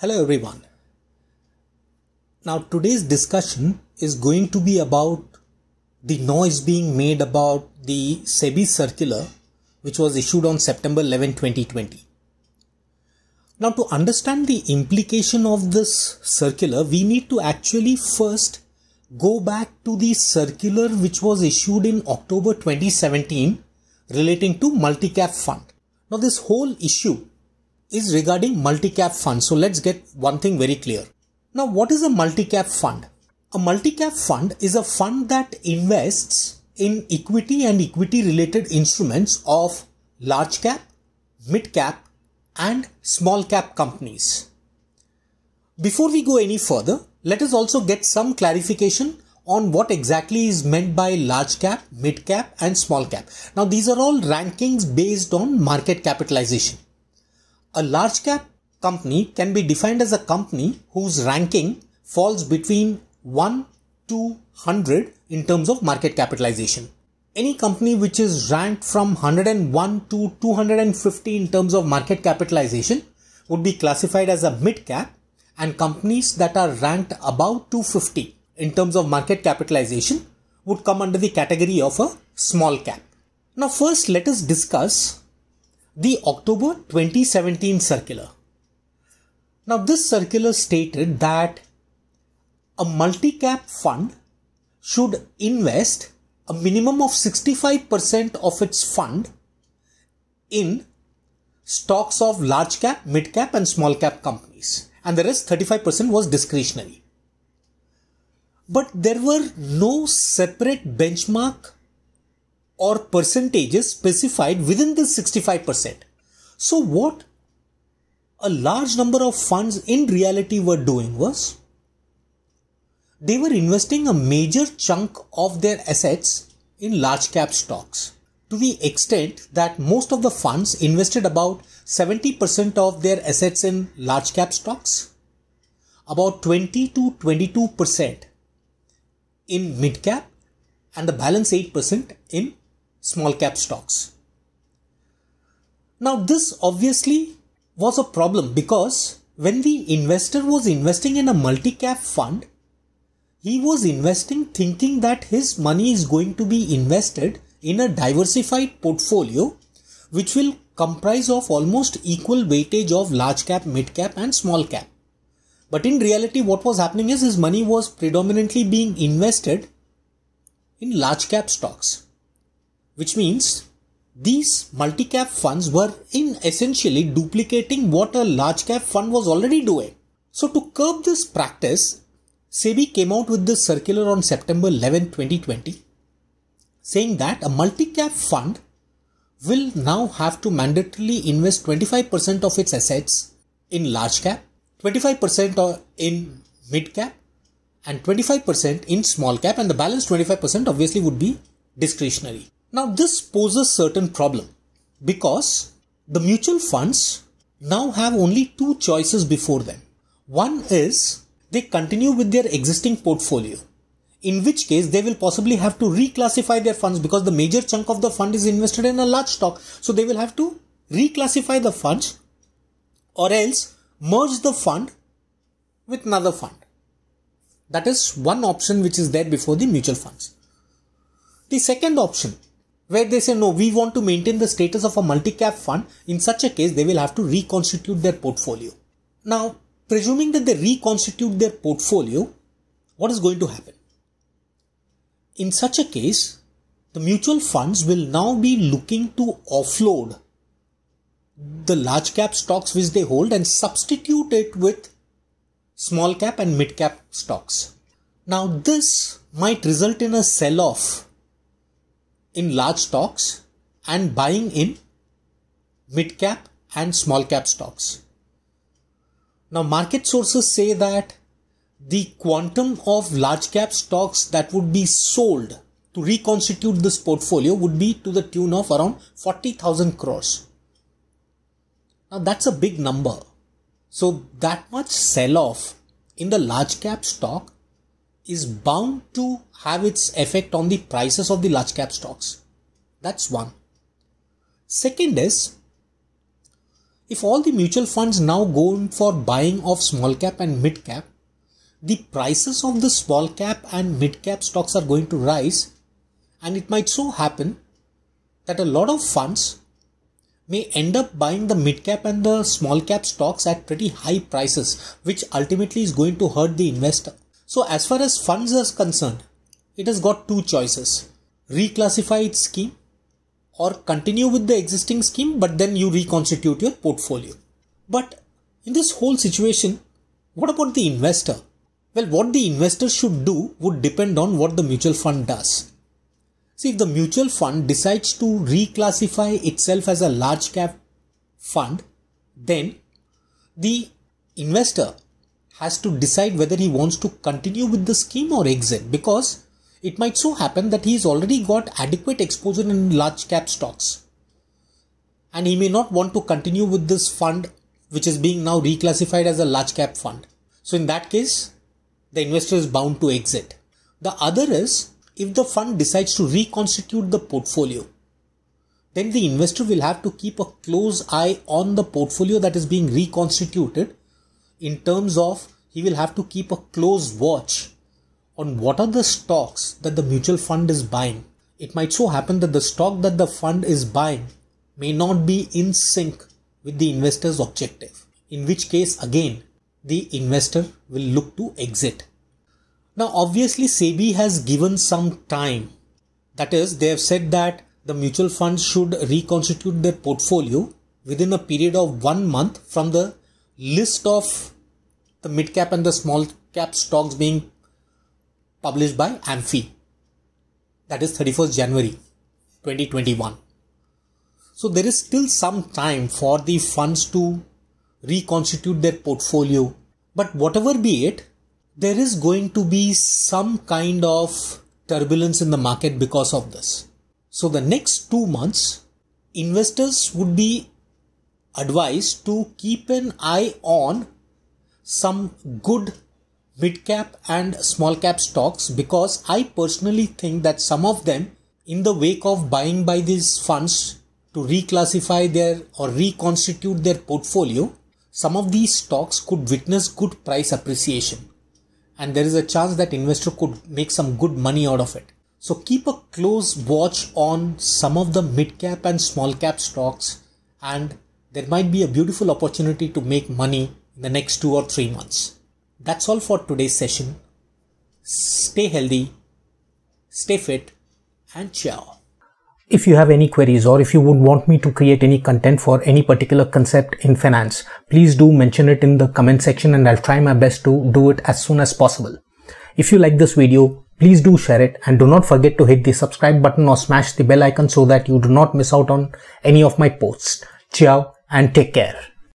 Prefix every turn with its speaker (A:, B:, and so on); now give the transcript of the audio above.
A: Hello everyone. Now today's discussion is going to be about the noise being made about the SEBI circular which was issued on September 11, 2020. Now to understand the implication of this circular, we need to actually first go back to the circular which was issued in October 2017 relating to multi-cap fund. Now this whole issue is regarding multi-cap fund. So let's get one thing very clear. Now, what is a multi-cap fund? A multi-cap fund is a fund that invests in equity and equity related instruments of large cap, mid cap and small cap companies. Before we go any further, let us also get some clarification on what exactly is meant by large cap, mid cap and small cap. Now these are all rankings based on market capitalization. A large cap company can be defined as a company whose ranking falls between 1 to 100 in terms of market capitalization. Any company which is ranked from 101 to 250 in terms of market capitalization would be classified as a mid cap and companies that are ranked above 250 in terms of market capitalization would come under the category of a small cap. Now first let us discuss the October 2017 circular. Now, this circular stated that a multi cap fund should invest a minimum of 65% of its fund in stocks of large cap, mid cap, and small cap companies, and the rest 35% was discretionary. But there were no separate benchmark or percentages specified within this 65%. So, what a large number of funds in reality were doing was they were investing a major chunk of their assets in large cap stocks to the extent that most of the funds invested about 70% of their assets in large cap stocks, about 20 to 22% in mid cap, and the balance 8% in small cap stocks. Now, this obviously was a problem because when the investor was investing in a multi cap fund, he was investing thinking that his money is going to be invested in a diversified portfolio which will comprise of almost equal weightage of large cap, mid cap, and small cap. But in reality, what was happening is his money was predominantly being invested in large cap stocks which means these multi-cap funds were in essentially duplicating what a large cap fund was already doing. So to curb this practice, SEBI came out with this circular on September 11, 2020, saying that a multi-cap fund will now have to mandatorily invest 25% of its assets in large cap, 25% in mid cap, and 25% in small cap, and the balance 25% obviously would be discretionary. Now, this poses certain problem because the mutual funds now have only two choices before them. One is they continue with their existing portfolio, in which case they will possibly have to reclassify their funds because the major chunk of the fund is invested in a large stock. So they will have to reclassify the funds or else merge the fund with another fund. That is one option which is there before the mutual funds. The second option where they say no we want to maintain the status of a multi-cap fund in such a case they will have to reconstitute their portfolio now presuming that they reconstitute their portfolio what is going to happen in such a case the mutual funds will now be looking to offload the large cap stocks which they hold and substitute it with small cap and mid cap stocks now this might result in a sell off in large stocks and buying in mid cap and small cap stocks. Now, market sources say that the quantum of large cap stocks that would be sold to reconstitute this portfolio would be to the tune of around 40,000 crores. Now, that's a big number. So, that much sell off in the large cap stock is bound to have its effect on the prices of the large cap stocks. That's one. Second is if all the mutual funds now go in for buying of small cap and mid cap, the prices of the small cap and mid cap stocks are going to rise, and it might so happen that a lot of funds may end up buying the mid cap and the small cap stocks at pretty high prices, which ultimately is going to hurt the investor. So, as far as funds are concerned, it has got two choices reclassify its scheme or continue with the existing scheme but then you reconstitute your portfolio. But in this whole situation, what about the investor? Well, what the investor should do would depend on what the mutual fund does. See, if the mutual fund decides to reclassify itself as a large cap fund, then the investor has to decide whether he wants to continue with the scheme or exit because it might so happen that he's already got adequate exposure in large cap stocks and he may not want to continue with this fund which is being now reclassified as a large cap fund so in that case the investor is bound to exit the other is if the fund decides to reconstitute the portfolio then the investor will have to keep a close eye on the portfolio that is being reconstituted in terms of he will have to keep a close watch on what are the stocks that the mutual fund is buying. It might so happen that the stock that the fund is buying may not be in sync with the investor's objective, in which case, again, the investor will look to exit. Now, obviously, SEBI has given some time. That is, they have said that the mutual funds should reconstitute their portfolio within a period of one month from the list of the mid cap and the small cap stocks being published by AMFI. That is 31st January 2021. So there is still some time for the funds to reconstitute their portfolio. But whatever be it, there is going to be some kind of turbulence in the market because of this. So the next two months, investors would be Advice to keep an eye on some good mid cap and small cap stocks because I personally think that some of them, in the wake of buying by these funds to reclassify their or reconstitute their portfolio, some of these stocks could witness good price appreciation and there is a chance that investor could make some good money out of it. So keep a close watch on some of the mid cap and small cap stocks and there might be a beautiful opportunity to make money in the next two or three months. That's all for today's session. Stay healthy, stay fit, and ciao. If you have any queries or if you would want me to create any content for any particular concept in finance, please do mention it in the comment section and I'll try my best to do it as soon as possible. If you like this video, please do share it and do not forget to hit the subscribe button or smash the bell icon so that you do not miss out on any of my posts. Ciao and take care.